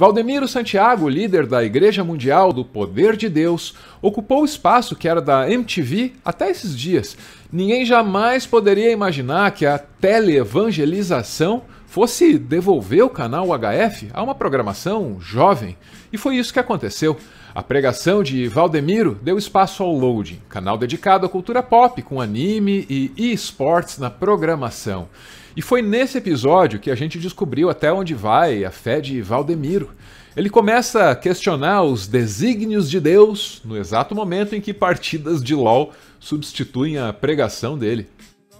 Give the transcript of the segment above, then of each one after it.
Valdemiro Santiago, líder da Igreja Mundial do Poder de Deus, ocupou o espaço que era da MTV até esses dias. Ninguém jamais poderia imaginar que a teleevangelização fosse devolver o canal HF a uma programação jovem. E foi isso que aconteceu. A pregação de Valdemiro deu espaço ao Loading, canal dedicado à cultura pop com anime e esportes na programação. E foi nesse episódio que a gente descobriu até onde vai a fé de Valdemiro. Ele começa a questionar os desígnios de Deus no exato momento em que partidas de LOL substituem a pregação dele.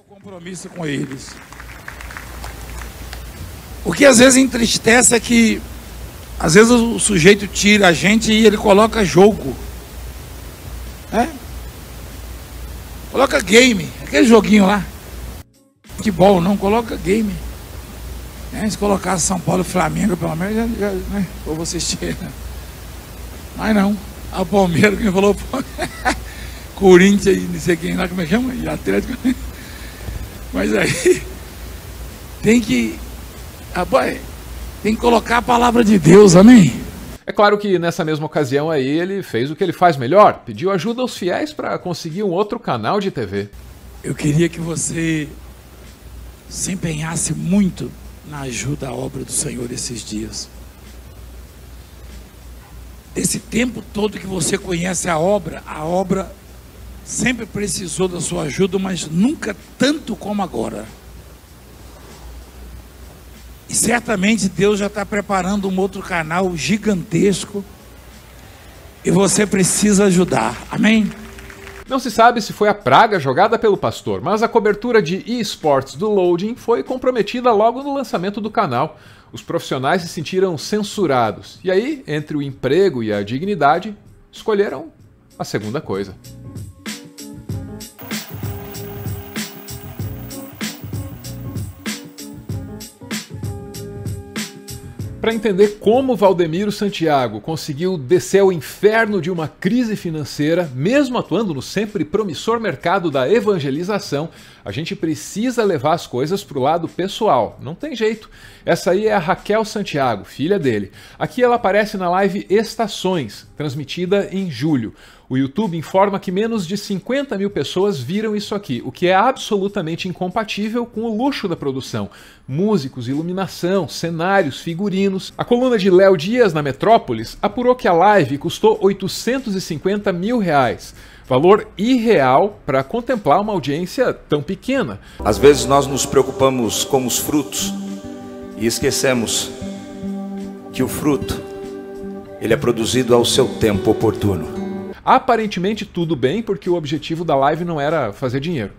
Compromisso com eles. O que às vezes entristece é que às vezes o sujeito tira a gente e ele coloca jogo. É? Coloca game, aquele joguinho lá. Futebol, não coloca game. Né? Se colocar São Paulo e Flamengo, pelo menos, já, já, né? ou você tira. Mas não. A ah, Palmeiras, quem falou Corinthians não sei quem lá, como é que chama? E Atlético. Mas aí tem que. Rapaz, tem que colocar a palavra de Deus, amém? É claro que nessa mesma ocasião aí ele fez o que ele faz melhor, pediu ajuda aos fiéis para conseguir um outro canal de TV. Eu queria que você se empenhasse muito na ajuda à obra do Senhor esses dias. Desse tempo todo que você conhece a obra, a obra sempre precisou da sua ajuda, mas nunca tanto como agora. E certamente Deus já está preparando um outro canal gigantesco. E você precisa ajudar. Amém? Não se sabe se foi a praga jogada pelo pastor, mas a cobertura de esports do Loading foi comprometida logo no lançamento do canal. Os profissionais se sentiram censurados. E aí, entre o emprego e a dignidade, escolheram a segunda coisa. Para entender como Valdemiro Santiago conseguiu descer ao inferno de uma crise financeira, mesmo atuando no sempre promissor mercado da evangelização, a gente precisa levar as coisas para o lado pessoal. Não tem jeito. Essa aí é a Raquel Santiago, filha dele. Aqui ela aparece na live Estações, transmitida em julho. O YouTube informa que menos de 50 mil pessoas viram isso aqui, o que é absolutamente incompatível com o luxo da produção. Músicos, iluminação, cenários, figurinos. A coluna de Léo Dias na Metrópolis apurou que a live custou 850 mil reais valor irreal para contemplar uma audiência tão pequena. Às vezes nós nos preocupamos com os frutos e esquecemos que o fruto ele é produzido ao seu tempo oportuno. Aparentemente tudo bem, porque o objetivo da live não era fazer dinheiro.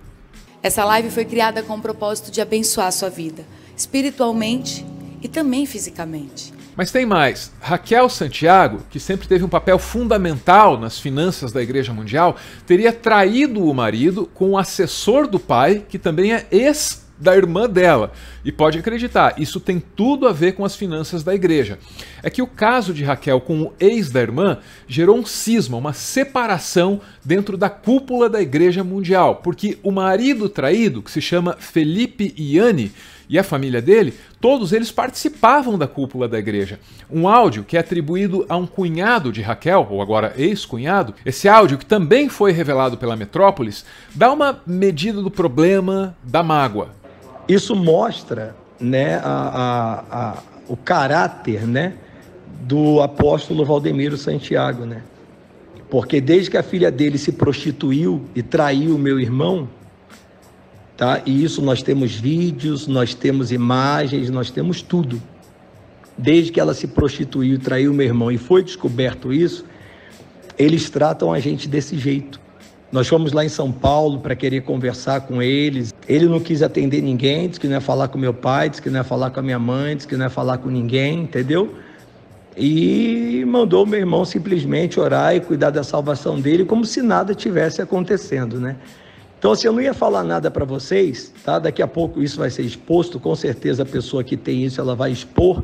Essa live foi criada com o propósito de abençoar a sua vida, espiritualmente e também fisicamente. Mas tem mais. Raquel Santiago, que sempre teve um papel fundamental nas finanças da Igreja Mundial, teria traído o marido com o assessor do pai, que também é ex da irmã dela. E pode acreditar, isso tem tudo a ver com as finanças da igreja. É que o caso de Raquel com o ex da irmã gerou um cisma, uma separação dentro da cúpula da igreja mundial, porque o marido traído, que se chama Felipe Iani, e a família dele, todos eles participavam da cúpula da igreja. Um áudio que é atribuído a um cunhado de Raquel, ou agora ex-cunhado, esse áudio que também foi revelado pela Metrópolis, dá uma medida do problema da mágoa. Isso mostra né, a, a, a, o caráter né, do apóstolo Valdemiro Santiago, né? Porque desde que a filha dele se prostituiu e traiu o meu irmão, tá? E isso nós temos vídeos, nós temos imagens, nós temos tudo. Desde que ela se prostituiu e traiu meu irmão e foi descoberto isso, eles tratam a gente desse jeito. Nós fomos lá em São Paulo para querer conversar com eles. Ele não quis atender ninguém, disse que não ia falar com meu pai, disse que não ia falar com a minha mãe, disse que não ia falar com ninguém, entendeu? E mandou meu irmão simplesmente orar e cuidar da salvação dele como se nada tivesse acontecendo, né? Então, assim, eu não ia falar nada para vocês, tá? Daqui a pouco isso vai ser exposto, com certeza a pessoa que tem isso, ela vai expor.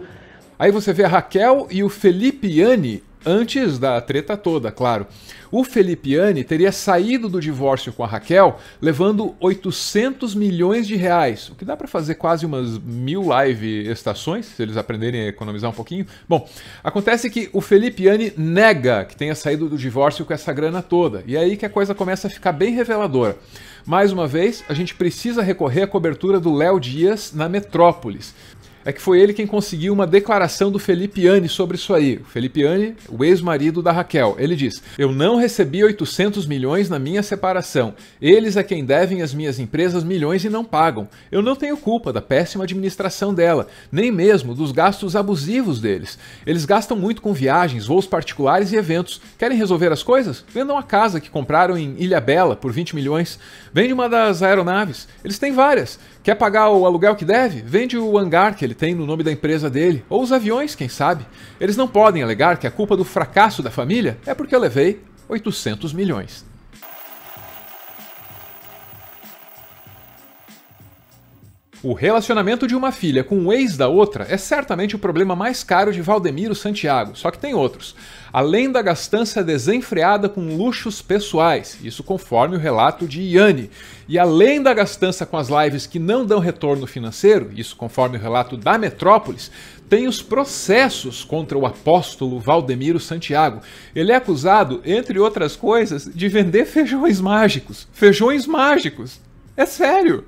Aí você vê a Raquel e o Felipe Yanni Antes da treta toda, claro. O Felipiani teria saído do divórcio com a Raquel levando 800 milhões de reais, o que dá para fazer quase umas mil live estações, se eles aprenderem a economizar um pouquinho. Bom, acontece que o Felipiani nega que tenha saído do divórcio com essa grana toda, e é aí que a coisa começa a ficar bem reveladora. Mais uma vez, a gente precisa recorrer à cobertura do Léo Dias na Metrópolis é que foi ele quem conseguiu uma declaração do Felipe Anne sobre isso aí. O Felipe Anne, o ex-marido da Raquel. Ele diz: Eu não recebi 800 milhões na minha separação. Eles é quem devem às minhas empresas milhões e não pagam. Eu não tenho culpa da péssima administração dela, nem mesmo dos gastos abusivos deles. Eles gastam muito com viagens, voos particulares e eventos. Querem resolver as coisas? Vendam a casa que compraram em Ilha Bela por 20 milhões. Vende uma das aeronaves. Eles têm várias. Quer pagar o aluguel que deve? Vende o hangar que ele tem no nome da empresa dele, ou os aviões, quem sabe. Eles não podem alegar que a culpa do fracasso da família é porque eu levei 800 milhões. O relacionamento de uma filha com o ex da outra é certamente o problema mais caro de Valdemiro Santiago, só que tem outros. Além da gastança desenfreada com luxos pessoais, isso conforme o relato de Iane. E além da gastança com as lives que não dão retorno financeiro, isso conforme o relato da Metrópolis, tem os processos contra o apóstolo Valdemiro Santiago. Ele é acusado, entre outras coisas, de vender feijões mágicos. Feijões mágicos! É sério!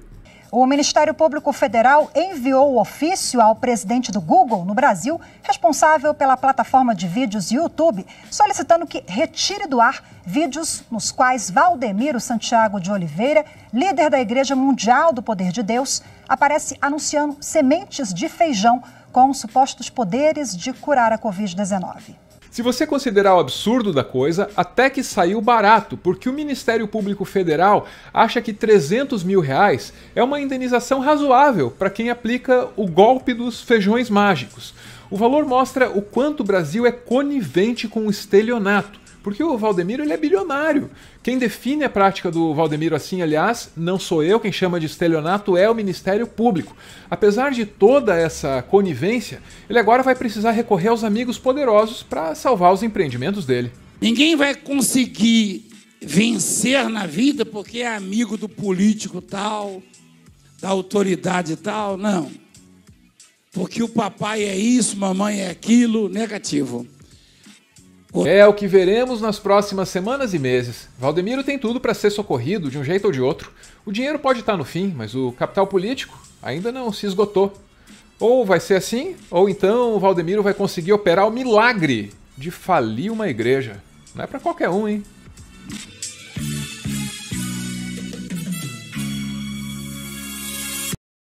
O Ministério Público Federal enviou o ofício ao presidente do Google no Brasil, responsável pela plataforma de vídeos YouTube, solicitando que retire do ar vídeos nos quais Valdemiro Santiago de Oliveira, líder da Igreja Mundial do Poder de Deus, aparece anunciando sementes de feijão com supostos poderes de curar a Covid-19. Se você considerar o absurdo da coisa, até que saiu barato, porque o Ministério Público Federal acha que 300 mil reais é uma indenização razoável para quem aplica o golpe dos feijões mágicos. O valor mostra o quanto o Brasil é conivente com o estelionato. Porque o Valdemiro ele é bilionário. Quem define a prática do Valdemiro assim, aliás, não sou eu, quem chama de estelionato é o Ministério Público. Apesar de toda essa conivência, ele agora vai precisar recorrer aos amigos poderosos para salvar os empreendimentos dele. Ninguém vai conseguir vencer na vida porque é amigo do político tal, da autoridade tal, não. Porque o papai é isso, mamãe é aquilo, negativo. É o que veremos nas próximas semanas e meses. Valdemiro tem tudo para ser socorrido de um jeito ou de outro. O dinheiro pode estar tá no fim, mas o capital político ainda não se esgotou. Ou vai ser assim, ou então o Valdemiro vai conseguir operar o milagre de falir uma igreja. Não é para qualquer um, hein?